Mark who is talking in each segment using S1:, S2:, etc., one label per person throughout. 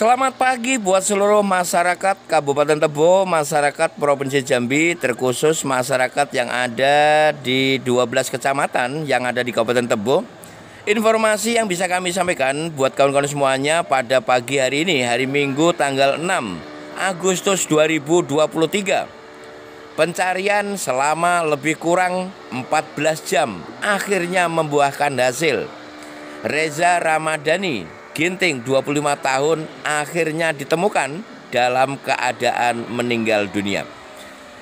S1: Selamat pagi buat seluruh masyarakat Kabupaten Tebo, masyarakat Provinsi Jambi, terkhusus masyarakat yang ada di 12 kecamatan yang ada di Kabupaten Tebo. Informasi yang bisa kami sampaikan buat kawan-kawan semuanya pada pagi hari ini, hari Minggu tanggal 6 Agustus 2023. Pencarian selama lebih kurang 14 jam akhirnya membuahkan hasil. Reza Ramadhani Ginting 25 tahun akhirnya ditemukan dalam keadaan meninggal dunia.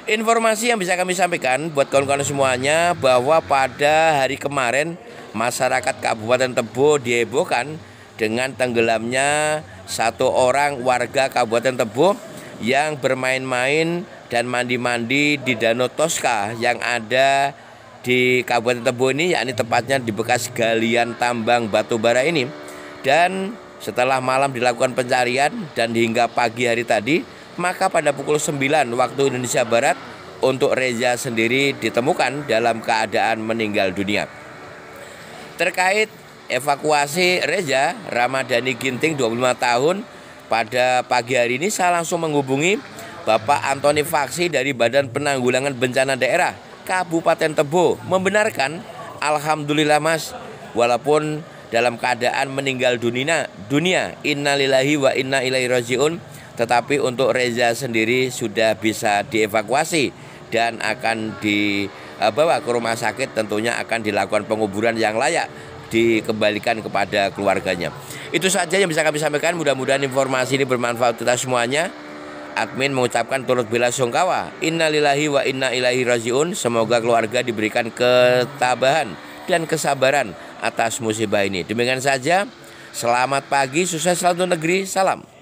S1: Informasi yang bisa kami sampaikan buat kawan-kawan semuanya bahwa pada hari kemarin masyarakat Kabupaten Tebo dihebohkan dengan tenggelamnya satu orang warga Kabupaten Tebo yang bermain-main dan mandi-mandi di Danau Tosca yang ada di Kabupaten Tebo ini yakni tepatnya di bekas galian tambang batu bara ini. Dan setelah malam dilakukan pencarian dan hingga pagi hari tadi, maka pada pukul 9 waktu Indonesia Barat untuk Reza sendiri ditemukan dalam keadaan meninggal dunia. Terkait evakuasi Reza Ramadhani Ginting 25 tahun pada pagi hari ini saya langsung menghubungi Bapak Antoni Faksi dari Badan Penanggulangan Bencana Daerah Kabupaten Tebo membenarkan Alhamdulillah Mas walaupun dalam keadaan meninggal dunia dunia innalillahi wa inna ilaihi rajiun tetapi untuk Reza sendiri sudah bisa dievakuasi dan akan dibawa ke rumah sakit tentunya akan dilakukan penguburan yang layak dikembalikan kepada keluarganya. Itu saja yang bisa kami sampaikan. Mudah-mudahan informasi ini bermanfaat untuk kita semuanya. Admin mengucapkan turut bela sungkawa. Innalillahi wa inna ilaihi rajiun. Semoga keluarga diberikan ketabahan dan kesabaran atas musibah ini. Demikian saja. Selamat pagi, sukses selalu negeri. Salam.